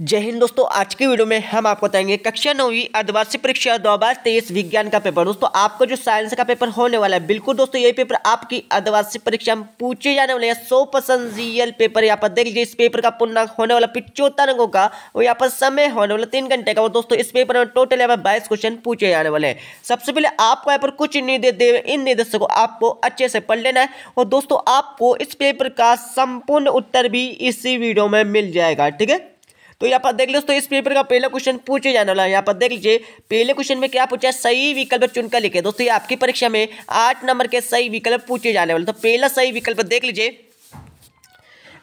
जय हिंद दोस्तों आज की वीडियो में हम आपको बताएंगे कक्षा नौवीं अर्धवार्षिक परीक्षा दो हज़ार तेईस विज्ञान का पेपर दोस्तों आपका जो साइंस का पेपर होने वाला है बिल्कुल दोस्तों यही पेपर आपकी अर्धवार्षिक परीक्षा में पूछे जाने वाले हैं सौ परसेंट रियल पेपर यहाँ पर देख लीजिए इस पेपर का पुनः होने वाला पिचोत्तर अंकों का और यहाँ पर समय होने वाला तीन घंटे का और दोस्तों इस पेपर में टोटल यहाँ पर बाईस क्वेश्चन पूछे जाने वाले हैं सबसे पहले आपको यहाँ पर कुछ निर्देश दे इन निर्देशों को आपको अच्छे से पढ़ लेना है और दोस्तों आपको इस पेपर का संपूर्ण उत्तर भी इसी वीडियो में मिल जाएगा ठीक है तो यहाँ पर देख लो दोस्तों इस पेपर का पहला क्वेश्चन पूछे जाने वाला है यहाँ पर देख लीजिए पहले क्वेश्चन में क्या पूछा सही विकल्प चुनकर लिखे दोस्तों आपकी परीक्षा में आठ नंबर के सही विकल्प पूछे जाने वाले तो पहला सही विकल्प देख लीजिए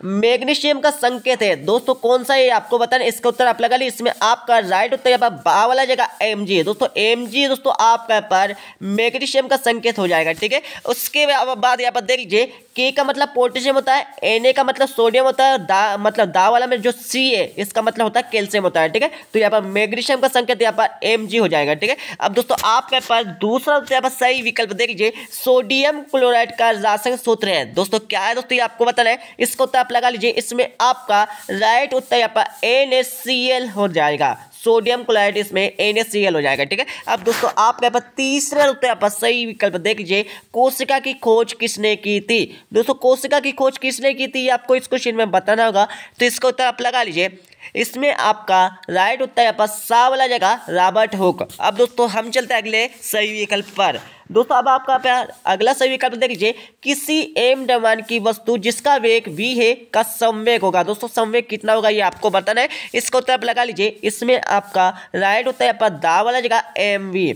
मैग्नीशियम का संकेत है दोस्तों कौन सा है आपको बताना इसका उत्तर आप लगा ली इसमें आपका राइट उत्तर यहाँ पर बा वाला जगह एम जी दोस्तों एम जी दोस्तों आपका यहाँ पर मैग्नीशियम का संकेत हो जाएगा ठीक है उसके बाद यहाँ पर देख लीजिए के का मतलब पोटेशियम होता है एन ए का मतलब सोडियम होता है दा मतलब दा वाला में जो सी है इसका मतलब होता है कैल्शियम होता है ठीक है तो यहाँ पर मैग्नीशियम का संकेत यहाँ पर एम जी हो जाएगा ठीक है अब दोस्तों आपके पर दूसरा यहाँ पर सही विकल्प देख लीजिए सोडियम क्लोराइड का रासायनिक सूत्र है दोस्तों क्या है दोस्तों ये आपको बताना है इसको उत्तर आप लगा लीजिए इसमें आपका राइट उत्तर यहाँ पर एन हो जाएगा सोडियम क्लोराइड इसमें एन हो जाएगा ठीक है अब दोस्तों आपका यहाँ पर तीसरा उत्तर यहाँ पर सही विकल्प देख लीजिए कोशिका की खोज किसने की थी दोस्तों कोशिका की खोज किसने की थी आपको इस क्वेश्चन में बताना होगा तो इसका उत्तर आप लगा लीजिए इसमें आपका राइट उत्तर है पर सा वाला जगह रॉबर्ट हुक अब दोस्तों हम चलते हैं अगले सही विकल्प पर दोस्तों अब आपका अगला सही विकल्प देख लीजिए किसी एम डमान की वस्तु जिसका वेग वी है का संवेग होगा दोस्तों संवेग कितना होगा ये आपको बताना है इसका उत्तर आप लगा लीजिए इसमें आपका राइट उत्तर है दा वाला जगह एम वी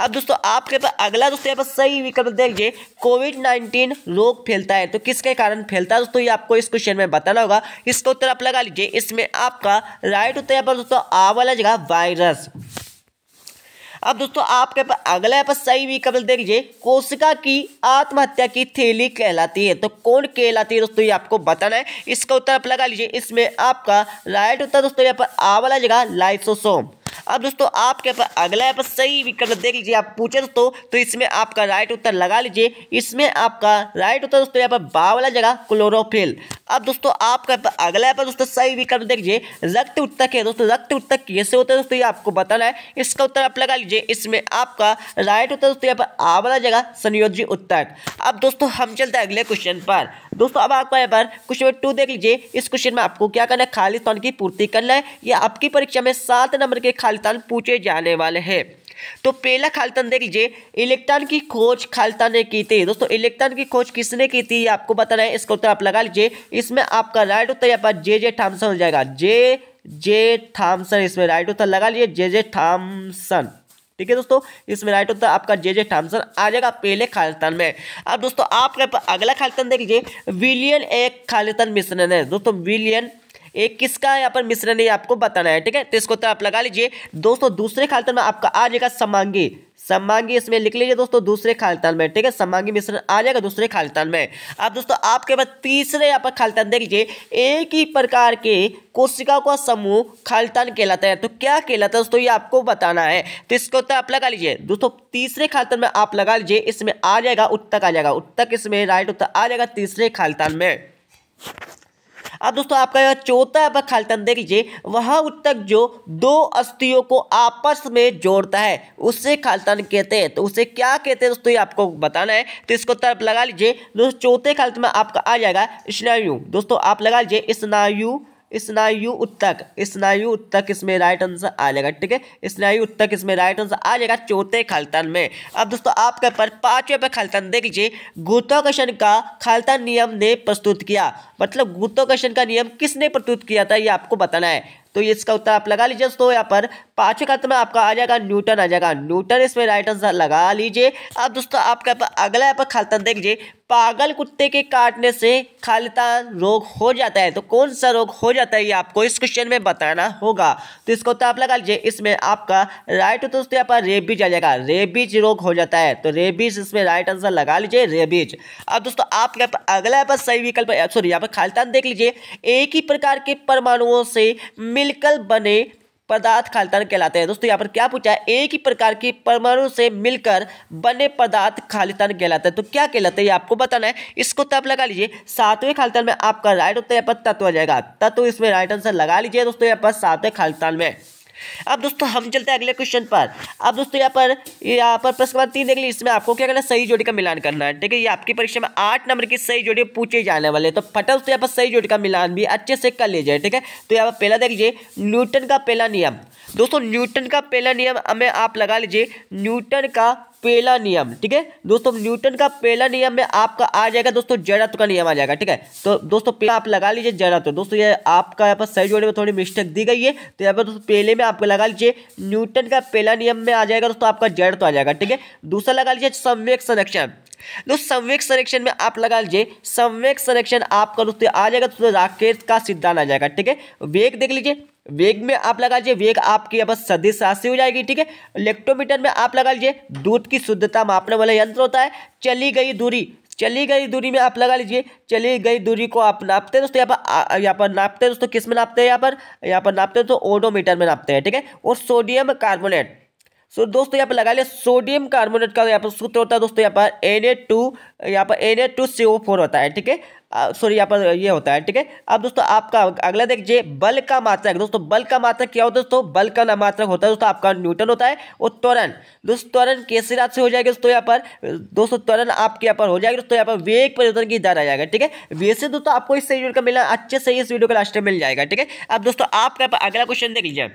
अब दोस्तों आपके पास अगला दोस्तों यहाँ पर सही विकल्प देखिए कोविड नाइन्टीन रोग फैलता है तो किसके कारण फैलता है दोस्तों ये आपको इस क्वेश्चन में बताना होगा इसका उत्तर आप लगा लीजिए इसमें आपका राइट उत्तर यहाँ पर दोस्तों आ वाला जगह वायरस अब दोस्तों आपके पास अगला यहाँ पर सही विकल्प देख लीजिए कोशिका की आत्महत्या की थैली कहलाती है तो कौन कहलाती है दोस्तों ये आपको बताना है इसका उत्तर आप लगा लीजिए इसमें आपका राइट उत्तर दोस्तों यहाँ पर आ वाला जगह लाइसोसोम अब दोस्तों आपके पास अगला ऐप सही विकल्प देख लीजिए आप पूछे दोस्तों तो इसमें आपका राइट उत्तर लगा लीजिए इसमें आपका राइट उत्तर दोस्तों यहाँ पर बावला जगह क्लोरोफिल अब दोस्तों आपका अगला ऐप दोस्तों सही विकल्प देख लीजिए रक्त उत्तक है दोस्तों रक्त उत्तक कैसे होता है दोस्तों ये आपको बताना है इसका उत्तर आप लगा लीजिए इसमें आपका राइट उत्तर दोस्तों यहाँ पर आवला जगह संयोजी उत्तक अब दोस्तों हम चलते हैं अगले क्वेश्चन पर दोस्तों अब आपका यहाँ पर क्वेश्चन नंबर टू देख लीजिए इस क्वेश्चन में आपको क्या करना है खाली स्थान की पूर्ति करना है या आपकी परीक्षा में सात नंबर के खालतान पूछे जाने वाले हैं तो पहला खालतान देख लीजिए इलेक्ट्रॉन की खोज खालतान ने की थी दोस्तों इलेक्ट्रॉन की खोज किसने की थी आपको बताना है इसका उत्तर आप लगा लीजिए इसमें आपका राइट उत्तर यहाँ पर जे जे थामसन हो जाएगा जे जे थामसन इसमें राइट उत्तर लगा लीजिए जे जे थामसन ठीक है दोस्तों इसमें राइट उत्तर आपका जे जे थॉम्सन आ जाएगा पहले खालतान में अब दोस्तों आप अगला खालतान देख लीजिए विलियन एक खालतान मिश्रण है दोस्तों विलियन एक किसका यहाँ पर मिश्रण है आपको बताना है ठीक है तो इसको तो आप लगा लीजिए दोस्तों दूसरे खालतन में आपका आ जाएगा समांगी समांगी इसमें लिख लीजिए दोस्तों दूसरे खालतान में ठीक है समांगी मिश्रण आ जाएगा दूसरे खालतान में अब दोस्तों आपके पास तीसरे यहाँ पर खालतान देख लीजिए एक ही प्रकार के कोशिकाओं का समूह खालतान कहलाता है तो क्या कहलाता है दोस्तों ये आपको बताना है तो इसको उत्तर तो आप लगा लीजिए दोस्तों तीसरे खालतान में आप लगा लीजिए इसमें आ जाएगा उत्तक आ जाएगा उत्तक इसमें राइट उत्तर आ जाएगा तीसरे खालतान में अब दोस्तों आपका यह चौथा खालतन देख लीजिए वहाँ उत्तक जो दो अस्थियों को आपस में जोड़ता है उसे खालतन कहते हैं तो उसे क्या कहते हैं दोस्तों ये आपको बताना है तो इसको तरफ लगा लीजिए दोस्तों चौथे खालतन में आपका आ जाएगा स्नायु दोस्तों आप लगा लीजिए स्नायु स्नायु उत्तक स्नायु उत्तक इसमें राइट आंसर आ जाएगा ठीक है स्नायु उत्तक इसमें राइट आंसर आ जाएगा चौथे खलतन में अब दोस्तों आपके पर पांचवें पर खलतन देख लीजिए गुरुत्वाकर्षण का खलतन नियम ने प्रस्तुत किया मतलब गुरुत्वाकर्षण का नियम किसने प्रस्तुत किया था ये आपको बताना है तो इसका उत्तर आप लगा लीजिए दोस्तों यहाँ पर पांचवें खत्म में आपका आ जाएगा न्यूटन आ जाएगा न्यूटन इसमें राइट आंसर लगा लीजिए अब दोस्तों आपका अगला यहाँ पर देख देखिए पागल कुत्ते के काटने से खालतान रोग हो जाता है तो कौन सा रोग हो जाता है ये आपको इस क्वेश्चन में बताना होगा तो इसको तो आप लगा लीजिए इसमें आपका राइट तो दोस्तों यहाँ पर रेबीज आ जाएगा रेबीज रोग हो जाता है तो रेबीज इसमें राइट आंसर लगा लीजिए रेबीज अब दोस्तों आप यहाँ पर अगला यहाँ पर सही विकल्प सॉरी यहाँ पर खालतान देख लीजिए एक ही प्रकार के परमाणुओं से मिलकर बने पदार्थ खालिस्तान कहलाते हैं दोस्तों यहाँ पर क्या पूछा है एक ही प्रकार की परमाणु से मिलकर बने पदार्थ खालिस्तान कहलाते हैं तो क्या कहलाते हैं आपको बताना है इसको तब तो लगा लीजिए सातवें खालिस्तान में आपका राइट होता है यहाँ पर तत्व आ जाएगा तत्व इसमें राइट आंसर लगा लीजिए दोस्तों यहाँ पर सातवें खालिस्तान में अब दोस्तों हम चलते हैं अगले क्वेश्चन पर अब दोस्तों यहाँ पर यहाँ पर प्रश्न क्रमांक तीन देख लीजिए इसमें आपको क्या करना है सही जोड़ी का मिलान करना है ठीक है ये आपकी परीक्षा में आठ नंबर की सही जोड़ी पूछे जाने वाले तो फटल से यहाँ पर सही जोड़ी का मिलान भी अच्छे से कर लीजिए ठीक है तो यहाँ पर पहला देखिए न्यूटन का पहला नियम दोस्तों न्यूटन का पहला नियम हमें आप लगा लीजिए न्यूटन का पहला नियम ठीक है दोस्तों न्यूटन का पहला नियम में आपका आ जाएगा दोस्तों जड़त्व का नियम आ जाएगा ठीक है तो दोस्तों पहला आप लगा लीजिए जड़त्व दोस्तों ये आपका यहाँ पर सही जोड़े में थोड़ी मिस्टेक दी गई है तो यहाँ पर दोस्तों पहले में आपको लगा लीजिए न्यूटन का पहला नियम में आ जाएगा दोस्तों आपका जड़त्व आ जाएगा ठीक है दूसरा लगा लीजिए संवेक संरक्षण दोस्तों संवेक संरक्षण में आप लगा लीजिए संवेक संरक्षण आपका दोस्तों आ जाएगा दोस्तों राकेश का सिद्धांत आ जाएगा ठीक है वेग देख लीजिए वेग में आप लगा लीजिए वेग आपकी यहाँ पर सदिश राशि हो जाएगी ठीक है इलेक्ट्रोमीटर में आप लगा लीजिए दूध की शुद्धता मापने वाला यंत्र होता है चली गई दूरी चली गई दूरी में आप लगा लीजिए चली गई दूरी को आप नापते हैं दोस्तों यहाँ पर यहाँ पर नापते हैं दोस्तों किस में नापते हैं यहाँ पर यहाँ पर नापते हैं तो ओडोमीटर में नापते हैं ठीक है और सोडियम कार्बोनेट सो दोस्तों यहाँ पर लगा लिया सोडियम कार्बोनेट का यहाँ पर सूत्र होता है दोस्तों यहाँ पर एन ए टू यहाँ पर N A two C O four होता है ठीक है सॉरी यहाँ पर ये होता है ठीक है अब दोस्तों आपका अगला देखिए बल का मात्रक दोस्तों बल का मात्रक क्या होता है दोस्तों बल का मात्रक होता है दोस्तों आपका न्यूटन होता है और त्वरण दोस्तों त्वरण कैसे रात से हो जाएगा दोस्तों यहाँ पर दोस्तों त्वरण आपके यहाँ पर हो जाएगा दोस्तों यहाँ पर वेग परिवर्तन की दर आ जाएगा ठीक है वैसे दोस्तों आपको इससे वीडियो का मिलना अच्छे से इस वीडियो का लास्ट में मिल जाएगा ठीक है अब दोस्तों आपका अगला क्वेश्चन देख लीजिए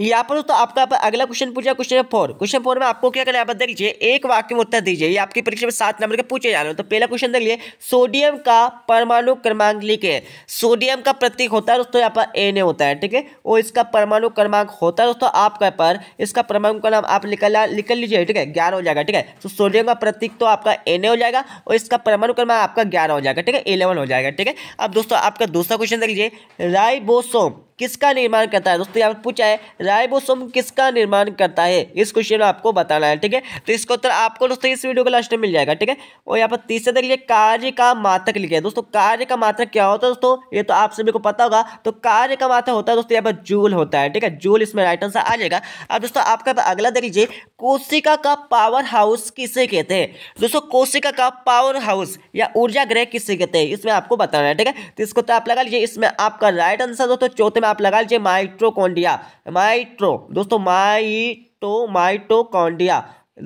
यहाँ पर दोस्तों आपका आप अगला क्वेश्चन पूछा क्वेश्चन फोर क्वेश्चन फोर में आपको क्या करना है देख लीजिए एक वाक्य में उत्तर दीजिए ये आपकी परीक्षा में सात नंबर के पूछे जा रहे हो तो पहला क्वेश्चन देख लिए सोडियम का परमाणु क्रमांक लिखे सोडियम का प्रतीक होता है दोस्तों यहाँ पर एन होता है ठीक है और इसका परमाणु क्रमांक होता है दोस्तों आपका पर इसका परमाणु का नाम आप निकल निकल लीजिए ठीक है ग्यारह हो जाएगा ठीक है तो सोडियम का प्रतीक तो आपका एन हो जाएगा और इसका परमाणु क्रमांक आपका ग्यारह हो जाएगा ठीक है इलेवन हो जाएगा ठीक है अब दोस्तों आपका दूसरा क्वेश्चन देख लीजिए राइबोसोम किसका निर्माण करता है दोस्तों यहाँ पर पूछा है राइबोसोम किसका निर्माण करता है इस क्वेश्चन में आपको बताना है ठीक है तो इसका उत्तर आपको दोस्तों इस वीडियो को लास्ट में मिल जाएगा ठीक है और यहाँ पर तीसरे देख लीजिए कार्य का मात्रक लिखे दोस्तों कार्य का मात्रक क्या होता है दोस्तों ये तो आप सभी को पता होगा तो कार्य का मात्रक होता है दोस्तों यहाँ पर जूल होता है ठीक है जूल इसमें राइट आंसर आ जाएगा अब दोस्तों आपका तो अगला देख लीजिए कोशिका का पावर हाउस किसे कहते हैं दोस्तों कोशिका का पावर हाउस या ऊर्जा ग्रह किसे कहते हैं इसमें आपको बताना है ठीक है तो इसको तो आप लगा लीजिए इसमें आपका राइट आंसर दोस्तों चौथे में आप लगा लीजिए माइट्रोकोन्डिया माइ माइट्रो दोस्तों माइटो माइटोकॉन्ड्रिया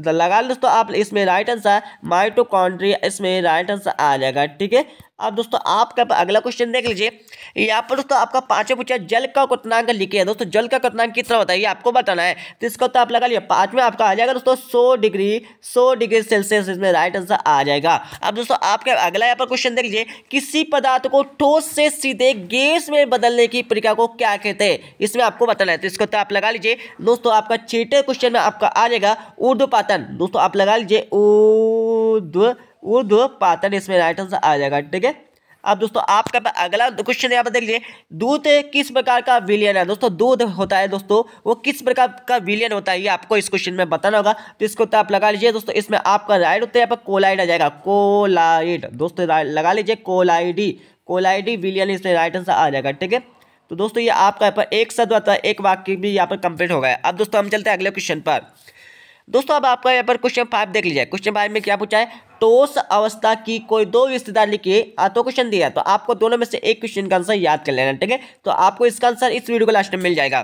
लगा लो दोस्तों आप इसमें राइट आंसर माइटोकॉन्ड्रिया इसमें राइट आंसर आ जाएगा ठीक है अब दोस्तों आपका अगला क्वेश्चन देख लीजिए यहाँ पर दोस्तों आपका पांचवें पूछा जल का कितनांक लिखे है दोस्तों जल का कितनांक कितना होता है ये आपको बताना है तो इसका उत्तर आप लगा लिया पांचवें आपका आ जाएगा दोस्तों सौ डिग्री सौ डिग्री सेल्सियस इसमें राइट आंसर आ जाएगा अब दोस्तों आपका अगला यहाँ पर क्वेश्चन देख लीजिए किसी पदार्थ को ठोस से सीधे गैस में बदलने की प्रक्रिया को क्या कहते हैं इसमें आपको बताना है तो इसका उत्तर आप लगा लीजिए दोस्तों आपका छेटे क्वेश्चन में आपका आ जाएगा ऊर्ध्वपातन दोस्तों आप लगा लीजिए ऊ वो दो पातन इसमें राइट आंसर आ जाएगा ठीक है अब दोस्तों आपका अगला क्वेश्चन यहाँ पर देख लीजिए दूध किस प्रकार का विलियन है दोस्तों दूध होता है दोस्तों वो किस प्रकार का विलियन होता है ये आपको इस क्वेश्चन में बताना होगा तो इसको तो आप लगा लीजिए दोस्तों इसमें आपका राइट होता है यहाँ पर कोलाइड आ जाएगा कोलाइड दोस्तों लगा लीजिए कोलाइडी कोलाइडी विलियन इसमें राइट आंसर आ जाएगा ठीक है तो दोस्तों ये आपका यहाँ पर एक शब्द आता है एक वाक्य भी यहाँ पर कंप्लीट हो गया अब दोस्तों हम चलते हैं अगले क्वेश्चन पर दोस्तों अब आपका यहाँ पर क्वेश्चन फाइव देख लीजिए क्वेश्चन फाइव में क्या पूछा है टोस अवस्था की कोई दो रिश्तेदार लिखिए तो क्वेश्चन दिया तो आपको दोनों में से एक क्वेश्चन का आंसर याद कर लेना ठीक है तो आपको इसका आंसर इस वीडियो को लास्ट में मिल जाएगा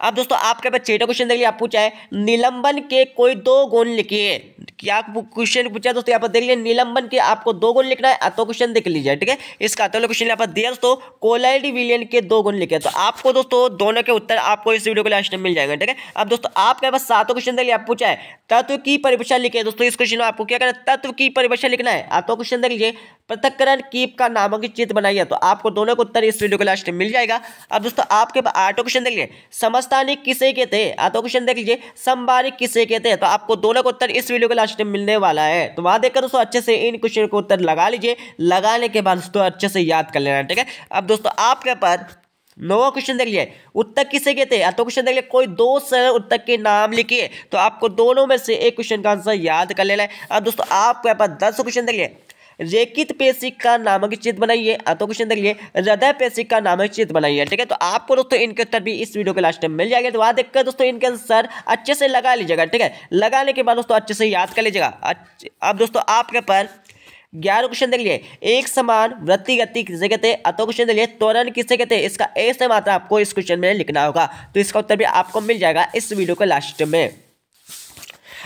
अब दोस्तों आपके पास छठा क्वेश्चन देख लिया आप पूछा है निलंबन के कोई दो गुण लिखिए क्या क्वेश्चन पूछा है दोस्तों यहाँ पर देख लिया निलंबन के आपको दो गुण लिखना है तो क्वेश्चन देख लीजिए ठीक है इसका तो क्वेश्चन यहाँ पर दिया दोस्तों कोलाइडी विलियन के दो गुण लिखे तो आपको दोस्तों दोनों के उत्तर आपको इस वीडियो को लास्ट में मिल जाएगा ठीक है अब दोस्तों आपके पास सातों क्वेश्चन देख लिया आप पूछा है तत्व की परिभाषा लिखे दोस्तों इस क्वेश्चन में आपको क्या करना है तत्व की परिभाषा लिखना है आप तो क्वेश्चन देख लीजिए पृथककरण कीप का नामांकित बनाई है तो आपको दोनों का उत्तर इस वीडियो के लास्ट में मिल जाएगा अब दोस्तों आपके पास आठों क्वेश्चन देखिए समस्तानी किसे कहते हैं आठों क्वेश्चन देख लीजिए संबारिक किसे कहते हैं तो आपको दोनों का उत्तर इस वीडियो के लास्ट में मिलने वाला है तो वहां देखकर दोस्तों अच्छे से इन क्वेश्चन का उत्तर लगा लीजिए लगाने के बाद दोस्तों अच्छे से याद कर लेना ठीक है अब दोस्तों आपके पास नोवा क्वेश्चन देख लिया उत्तक किसे कहते हैं तो क्वेश्चन देख लिया कोई दो सर उत्तक के नाम लिखिए तो आपको दोनों में से एक क्वेश्चन का आंसर याद कर लेना है अब दोस्तों आपके पास दस क्वेश्चन देख लिया रेकित पेशिका नामक चित्र बनाइए तो क्वेश्चन देखिए हृदय पेशिका नामक चित्र बनाइए ठीक है तो आपको दोस्तों इनके उत्तर भी इस वीडियो के लास्ट में मिल जाएगा तो वहां देखकर दोस्तों इनके आंसर अच्छे से लगा लीजिएगा ठीक है लगाने के बाद दोस्तों अच्छे से याद कर लीजिएगा अब दोस्तों आपके पर ग्यारह क्वेश्चन देख लिए एक समान वृत्ति गति किसे कहते हैं अतो क्वेश्चन देख लिए त्वरण किसे कहते हैं इसका ऐसे मात्रा आपको इस क्वेश्चन में लिखना होगा तो इसका उत्तर भी आपको मिल जाएगा इस वीडियो के लास्ट में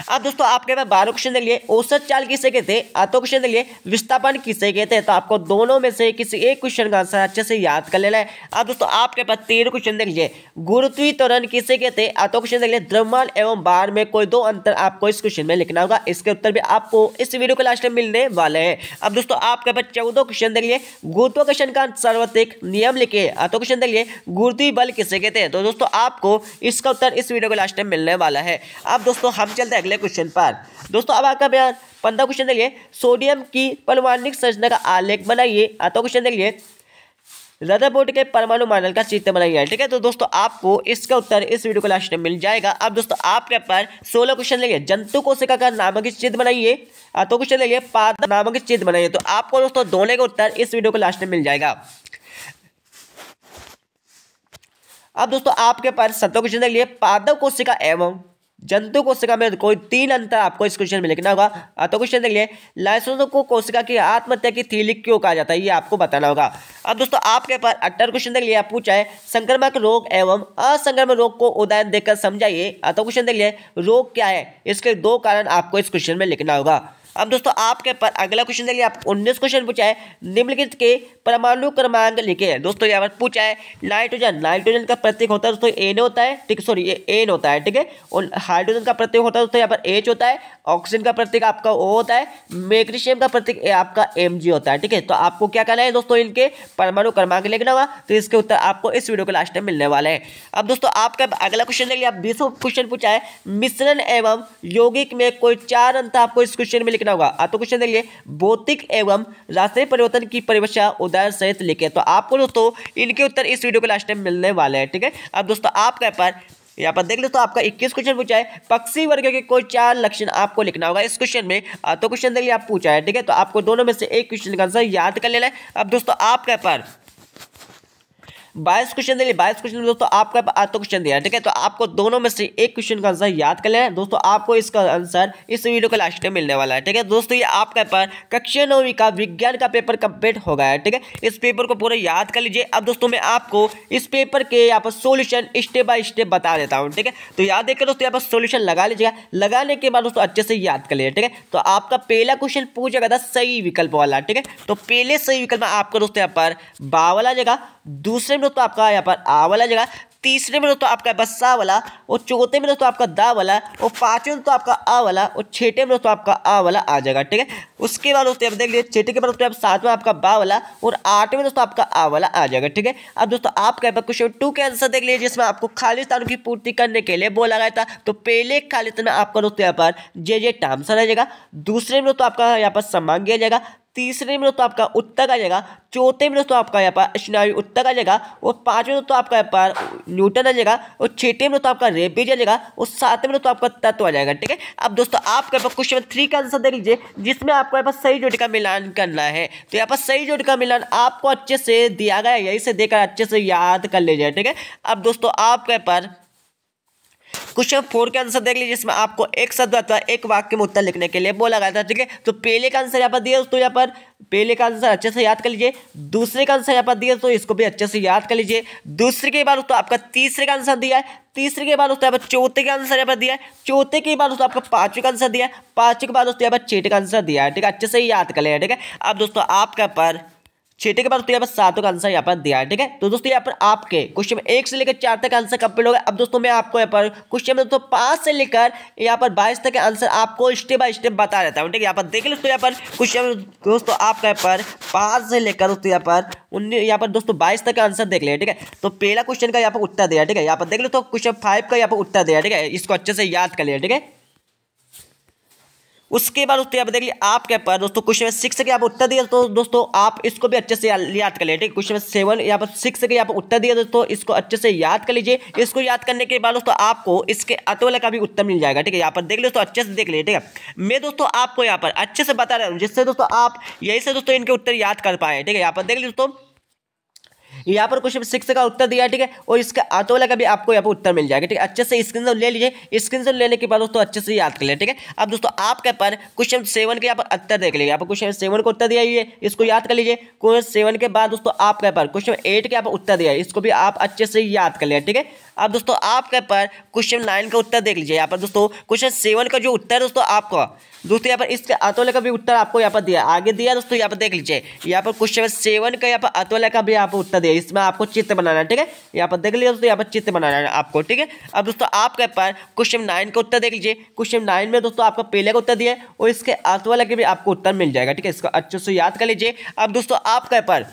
अब दोस्तों आपके पास बारह क्वेश्चन देख लिए औसत चाल किसे कहते हैं आतो क्वेश्चन देख लिए विस्थापन किसे कहते हैं तो आपको दोनों में से किसी एक क्वेश्चन का आंसर अच्छे से याद कर लेना है अब दोस्तों आपके पास तेरह क्वेश्चन देख लिए गुरुत्वी त्वरण किसे कहते हैं आतो क्वेश्चन देख लिए द्रव्यमान एवं बार में कोई दो अंतर आपको इस क्वेश्चन में लिखना होगा इसके उत्तर भी आपको इस वीडियो के लास्ट में मिलने वाले हैं अब दोस्तों आपके पास चौदह क्वेश्चन देख लिए गुरुत्वाकर्षण का सर्वाधिक नियम लिखे आतो क्वेश्चन देख लिए गुरुत्वी बल किसे कहते हैं तो दोस्तों आपको इसका उत्तर इस वीडियो के लास्ट में मिलने वाला है अब दोस्तों हम चलते हैं अगले क्वेश्चन पर दोस्तों अब आपका बयान पंद्रह क्वेश्चन देखिए सोडियम की परमाणु संरचना का आलेख बनाइए आता क्वेश्चन देखिए रदर बोर्ड के परमाणु मॉडल का चित्र बनाइए ठीक है तो दोस्तों आपको इसका उत्तर इस वीडियो को लास्ट में मिल जाएगा अब दोस्तों आपके पर सोलह क्वेश्चन लेंगे जंतु कोशिका का नामक चित्र बनाइए तो क्वेश्चन लेंगे पाद नामक चित्र बनाइए तो आपको दोस्तों दोनों का उत्तर इस वीडियो को लास्ट में मिल जाएगा अब दोस्तों आपके पास सत्रह क्वेश्चन देख लिए पादव कोशिका एवं जंतु कोशिका में कोई तीन अंतर आपको इस क्वेश्चन में लिखना होगा तो क्वेश्चन देख लिए लाइसोसोम को कोशिका की आत्महत्या की थीली क्यों कहा जाता है ये आपको बताना होगा अब दोस्तों आपके पास अट्ठारह क्वेश्चन देख लिया पूछा है संक्रमक रोग एवं असंक्रमक रोग को उदाहरण देकर समझाइए तो क्वेश्चन देख लिए रोग क्या है इसके दो कारण आपको इस क्वेश्चन में लिखना होगा अब दोस्तों आपके पर अगला क्वेश्चन देखिए आप उन्नीस क्वेश्चन पूछा है निम्नलिखित के परमाणु क्रमांक लिखे हैं दोस्तों यहाँ पर पूछा है नाइट्रोजन नाइट्रोजन का प्रतीक होता है दोस्तों एन होता है ठीक सॉरी ये एन होता है ठीक है और हाइड्रोजन का प्रतीक होता है दोस्तों यहाँ पर एच होता है ऑक्सीजन का प्रतीक आपका ओ होता है मैग्नीशियम का प्रतीक आपका एम होता है ठीक है तो आपको क्या करना है दोस्तों इनके परमाणु क्रमांक लिखना होगा तो इसके उत्तर आपको इस वीडियो के लास्ट में मिलने वाले हैं अब दोस्तों आपका अगला क्वेश्चन देखिए आप बीसों क्वेश्चन पूछा है मिश्रण एवं यौगिक में कोई चार अंत आपको इस क्वेश्चन में लिखना लिखना होगा आप तो क्वेश्चन देखिए भौतिक एवं राष्ट्रीय परिवर्तन की परिभाषा उदाहरण सहित लिखे तो आपको दोस्तों इनके उत्तर इस वीडियो के लास्ट टाइम मिलने वाले हैं ठीक है अब दोस्तों आपका पर यहाँ पर देख लो तो आपका 21 क्वेश्चन पूछा है पक्षी वर्ग के कोई चार लक्षण आपको लिखना होगा इस क्वेश्चन में तो क्वेश्चन देखिए आप पूछा है ठीक है तो आपको दोनों में से एक क्वेश्चन का आंसर याद कर लेना है अब दोस्तों आपके पर बाईस क्वेश्चन दे लिए बाईस क्वेश्चन दोस्तों आपका तो क्वेश्चन दिया ठीक है तो आपको दोनों में से एक क्वेश्चन का आंसर याद कर लेना दोस्तों आपको इसका आंसर इस वीडियो के लास्ट में मिलने वाला है ठीक है दोस्तों ये आपका पर कक्षा नौवीं का विज्ञान का पेपर कंप्लीट हो गया है ठीक है इस पेपर को पूरा याद कर लीजिए अब दोस्तों मैं आपको इस पेपर के यहाँ पर सोल्यूशन स्टेप बाय स्टेप बता देता हूँ ठीक है तो याद देखिए दोस्तों यहाँ पर सोल्यूशन लगा लीजिएगा लगाने के बाद दोस्तों अच्छे से याद कर लीजिए ठीक है तो आपका पहला क्वेश्चन पूछा गया था सही विकल्प वाला ठीक है तो पहले सही विकल्प आपको दोस्तों यहाँ पर बावला जगह दूसरे में दोस्तों आपका यहाँ पर आ वाला जगह तीसरे में दोस्तों आपका बस्सा वाला और चौथे में दोस्तों आपका दा वाला और पांचवें में तो आपका आ वाला और छठे में दोस्तों आपका आ वाला आ जाएगा ठीक है उसके बाद दोस्तों देख लीजिए छठे के बाद दोस्तों आप आपका बा वाला और आठवें दोस्तों आपका आ वाला आ जाएगा ठीक है अब दोस्तों आपका यहाँ पर क्वेश्चन टू के आंसर देख लीजिए जिसमें आपको खालिस्तान की पूर्ति करने के लिए बोला गया था तो पहले खालिस्तान में आपका दोस्तों यहाँ पर जे जे टामसन आ जाएगा दूसरे में दोस्तों आपका यहाँ पर सम्मान किया जाएगा तीसरे में दोस्तों आपका उत्तर आ जाएगा चौथे में दोस्तों आपका यहाँ पर स्नायु उत्तर आ जाएगा और पाँचवें में दोस्तों आपका यहाँ पर न्यूटन आ जाएगा और छठे में दोस्तों आपका रेबीज आ जाएगा और सातवें में दोस्तों आपका तत्व आ जाएगा ठीक है अब दोस्तों आपके यहाँ पर क्वेश्चन थ्री का आंसर देख लीजिए जिसमें आपको यहाँ पर सही जोड़ का मिलान करना है तो यहाँ पर सही जोड़ का मिलान आपको अच्छे से दिया गया है यही से देकर अच्छे से याद कर लीजिए ठीक है अब दोस्तों आपके यहाँ पर क्वेश्चन फोर के आंसर देख लीजिए जिसमें आपको एक शब्द अथवा एक वाक्य में उत्तर लिखने के लिए बोला गया था ठीक है तो पहले का आंसर यहाँ पर दिया दोस्तों यहाँ पर पहले का आंसर अच्छे से याद कर लीजिए दूसरे का आंसर यहाँ पर दिया दोस्तों इसको भी अच्छे से याद कर लीजिए दूसरे के बाद दोस्तों आपका तीसरे का आंसर दिया है तीसरे के बाद दोस्तों यहाँ पर चौथे का आंसर यहाँ पर दिया है चौथे के बाद दोस्तों आपका पाँचवें का आंसर दिया है पाँचवें के बाद दोस्तों यहाँ पर छठे का आंसर दिया है ठीक है अच्छे से याद कर लिया ठीक है अब दोस्तों आपका पर छठे के बाद दोस्तों यहाँ पर सातों का आंसर यहाँ पर दिया है ठीक है तो दोस्तों यहाँ पर आपके क्वेश्चन एक से लेकर चार तक आंसर कंप्लीट होगा अब दोस्तों मैं आपको यहाँ पर क्वेश्चन दोस्तों पांच से लेकर यहाँ पर बाईस तक आंसर आपको स्टेप बाय स्टेप बता देता हूँ ठीक है यहाँ पर देख दोस्तों यहाँ पर क्वेश्चन दोस्तों आपका यहाँ पर पाँच से लेकर दोस्तों यहाँ पर उन्नीस यहाँ पर दोस्तों बाईस तक का आंसर देख लिया ठीक है तो पहला क्वेश्चन का यहाँ पर उत्तर दिया ठीक है यहाँ पर देख लो तो क्वेश्चन फाइव का यहाँ पर उत्तर दिया ठीक है इसको अच्छे से याद कर लिया ठीक है उसके बाद दोस्तों यहाँ पर देख लिया आप क्या पर दोस्तों क्वेश्चन सिक्स के आप उत्तर दिया तो दोस्तों आप इसको भी अच्छे से याद कर लिया ठीक क्वेश्चन सेवन यहाँ पर सिक्स के यहाँ पर उत्तर दिया दोस्तों इसको अच्छे से याद कर लीजिए इसको याद करने के बाद दोस्तों आपको इसके अतवल का भी उत्तर मिल जाएगा ठीक है यहाँ पर देख लीजिए दोस्तों अच्छे से देख लीजिए ठीक है मैं दोस्तों आपको यहाँ पर अच्छे से बता रहा हूँ जिससे दोस्तों आप यही से दोस्तों इनके उत्तर याद कर पाए ठीक है यहाँ पर देख लीजिए दोस्तों यहाँ पर क्वेश्चन सिक्स का उत्तर दिया ठीक है और इसके आटो वाला का भी आपको यहाँ पर उत्तर मिल जाएगा ठीक है अच्छे से स्क्रीनशॉट ले लीजिए स्क्रीनशॉट लेने के बाद दोस्तों अच्छे से याद कर लिया ठीक है अब दोस्तों आपके पर क्वेश्चन सेवन के यहाँ पर उत्तर देख लीजिए यहाँ पर क्वेश्चन सेवन को उत्तर दिया है इसको याद कर लीजिए क्वेश्चन सेवन के बाद दोस्तों आपके पर क्वेश्चन एट के यहाँ पर उत्तर दिया है इसको भी आप अच्छे से याद कर लिया ठीक है अब दोस्तों आपके पर क्वेश्चन नाइन का उत्तर देख लीजिए यहाँ पर दोस्तों क्वेश्चन सेवन का जो उत्तर है दोस्तों आपका दोस्तों यहाँ पर इसके अतोले का भी उत्तर आपको यहाँ पर दिया आगे दिया दोस्तों यहाँ पर देख लीजिए यहाँ पर क्वेश्चन सेवन का यहाँ पर अतोले का भी यहाँ पर उत्तर दिया इसमें आपको चित्र बनाना है ठीक है यहाँ पर देख लीजिए दोस्तों यहाँ पर चित्र बनाना है आपको ठीक है अब दोस्तों आपके पर क्वेश्चन नाइन का उत्तर देख लीजिए क्वेश्चन नाइन में दोस्तों आपको पहले का उत्तर दिया और इसके अतोले का भी आपको उत्तर मिल जाएगा ठीक है इसको अच्छे से याद कर लीजिए अब दोस्तों आपके पर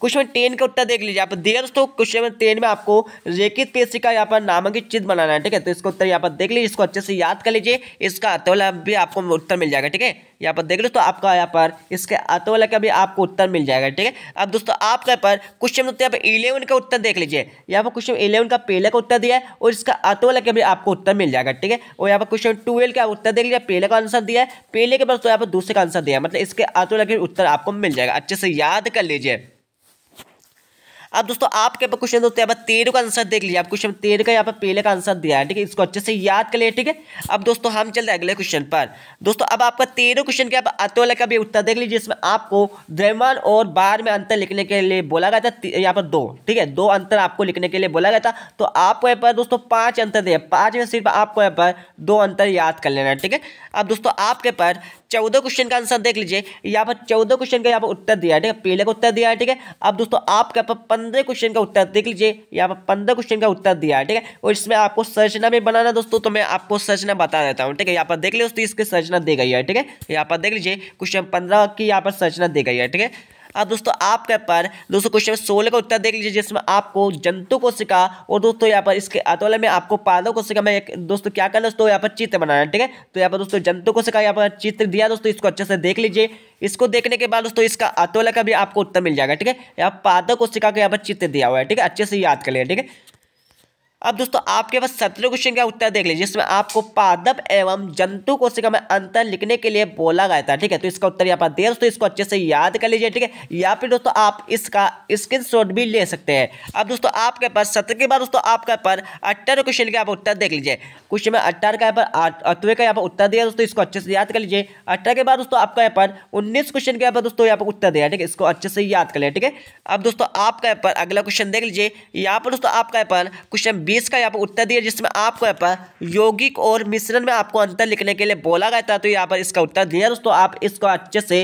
क्वेश्चन टेन का उत्तर देख लीजिए आप दिया दोस्तों क्वेश्चन टेन में आपको रेखित का यहाँ पर नामांकित चित्र बनाना है ठीक है तो इसका उत्तर यहाँ पर देख लीजिए इसको अच्छे से याद कर लीजिए इसका अतोला भी आपको उत्तर मिल जाएगा ठीक है यहाँ पर देख लो तो आपका यहाँ पर इसके अतोला का भी आपको उत्तर मिल जाएगा ठीक है अब दोस्तों आपके यहाँ पर क्वेश्चन यहाँ पर इलेवन का उत्तर देख लीजिए यहाँ पर क्वेश्चन इलेवन का पहले का उत्तर दिया है और इसका अतोला का भी आपको उत्तर मिल जाएगा ठीक है और यहाँ पर क्वेश्चन ट्वेल्व का उत्तर देख लीजिए पहले का आंसर दिया है पहले के बाद तो यहाँ पर दूसरे का आंसर दिया है मतलब इसके अतोला का उत्तर आपको मिल जाएगा अच्छे से याद कर लीजिए अब दोस्तों आपके पास क्वेश्चन दोस्तों यहाँ पर तेरह का आंसर देख लीजिए आप क्वेश्चन तेरह का यहाँ पर पहले का आंसर दिया है ठीक है इसको अच्छे से याद कर लिए ठीक है अब दोस्तों हम चलते हैं अगले क्वेश्चन पर दोस्तों अब आपका तेरह क्वेश्चन के आप का भी उत्तर देख लीजिए इसमें आपको द्रव्यमान और बार में अंतर लिखने के लिए बोला गया था यहाँ पर दो ठीक है दो अंतर आपको लिखने के लिए बोला गया था तो आपको यहाँ पर दोस्तों पाँच अंतर दिया पाँच में सिर्फ आपको यहाँ पर दो अंतर याद कर लेना है ठीक है अब दोस्तों आपके पर चौदह क्वेश्चन का आंसर देख लीजिए यहाँ पर चौदह क्वेश्चन का यहाँ पर उत्तर दिया है ठीक है पहले का उत्तर दिया है ठीक है अब दोस्तों आपके पर पंद्रह क्वेश्चन का उत्तर देख लीजिए यहाँ पर पंद्रह क्वेश्चन का उत्तर दिया है ठीक है और इसमें आपको सरचना भी बनाना दोस्तों तो मैं आपको सर्जना बता देता हूँ ठीक है यहाँ पर देख लीजिए दोस्तों इसकी सर्जना दी गई है ठीक है यहाँ पर देख लीजिए क्वेश्चन पंद्रह की यहाँ पर सरचना दी गई है ठीक है अब दोस्तों आपके पर दोस्तों क्वेश्चन सोलह का उत्तर देख लीजिए जिसमें आपको जंतु को सिखा और दोस्तों यहाँ पर इसके अतोले में आपको पादों को सिखा मैं दोस्तों क्या करना दोस्तों यहाँ पर चित्र बनाना ठीक है तो यहाँ पर दोस्तों जंतु को सिखा यहाँ पर चित्र दिया दोस्तों इसको अच्छे से देख लीजिए इसको देखने के बाद दोस्तों इसका अतोला का भी आपको उत्तर मिल जाएगा ठीक है यहाँ पादों को सिखा के यहाँ पर चित्र दिया हुआ है ठीक है अच्छे से याद कर लिया ठीक है अब दोस्तों आपके पास सत्रह क्वेश्चन का उत्तर देख लीजिए जिसमें आपको पादप एवं जंतु कोशिका में अंतर लिखने के लिए बोला गया था ठीक है तो इसका उत्तर यहाँ पर दिया दोस्तों इसको अच्छे से याद कर लीजिए ठीक है या फिर दोस्तों आप इसका स्क्रीन भी ले सकते हैं अब दोस्तों आपके पास सत्रह के बाद दोस्तों आपके पर अट्ठारह क्वेश्चन का आप उत्तर देख लीजिए क्वेश्चन में अट्ठारह का यहाँ पर अतवे का यहाँ पर उत्तर दिया दोस्तों इसको अच्छे से याद कर लीजिए अट्ठारह के बाद दोस्तों आपका यहाँ पर उन्नीस क्वेश्चन के यहाँ पर दोस्तों यहाँ पर उत्तर दिया ठीक है इसको अच्छे से याद कर लिया ठीक है अब दोस्तों आपका यहाँ पर अगला क्वेश्चन देख लीजिए यहाँ पर दोस्तों आपका यहाँ पर क्वेश्चन बी बीस का यहाँ पर उत्तर दिया जिसमें आपको यहाँ पर यौगिक और मिश्रण में आपको अंतर लिखने के लिए बोला गया था तो यहाँ पर इसका उत्तर दिया दोस्तों आप इसको अच्छे से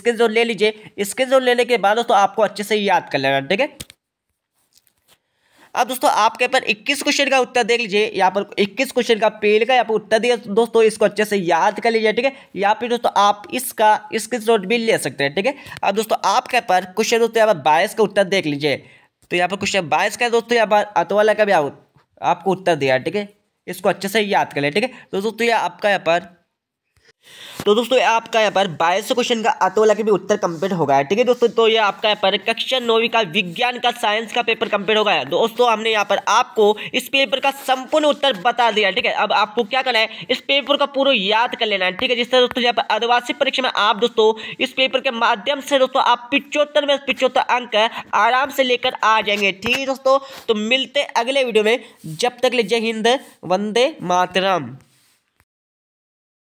स्क्रीन जो ले लीजिए स्क्रीन जो लेने के बाद दोस्तों आपको अच्छे से याद कर लेना ठीक है अब दोस्तों आपके पर 21 क्वेश्चन का उत्तर देख लीजिए यहाँ पर 21 क्वेश्चन का पेल का यहाँ पर उत्तर दिया दोस्तों इसको अच्छे से याद कर लीजिए ठीक है या फिर दोस्तों आप इसका स्क्रीन शॉट भी ले सकते हैं ठीक है अब दोस्तों आपके पर क्वेश्चन दोस्तों यहाँ पर बाईस का उत्तर देख लीजिए तो यहाँ पर क्वेश्चन बाईस का दोस्तों यहाँ पर अतवाला का भी आपको उत्तर दिया ठीक है इसको अच्छे से याद कर ले ठीक है तो दोस्तों तो ये आपका यहाँ पर तो दोस्तों आपका यहाँ पर बाईस क्वेश्चन का अतो लगे भी उत्तर कंप्लीट हो होगा ठीक है दोस्तों तो ये आपका यहाँ पर कक्षा नौवीं का विज्ञान का साइंस का पेपर कंप्लीट हो होगा दोस्तों हमने यहाँ पर आपको इस पेपर का संपूर्ण उत्तर बता दिया ठीक है अब आपको क्या करना है इस पेपर का पूरा याद कर लेना है ठीक है जिससे दोस्तों यहाँ पर आदिवासिक परीक्षा में आप दोस्तों इस पेपर के माध्यम से दोस्तों आप पिचोत्तर में पिचोत्तर अंक आराम से लेकर आ जाएंगे ठीक है दोस्तों तो मिलते अगले वीडियो में जब तक ले जय हिंद वंदे मातरम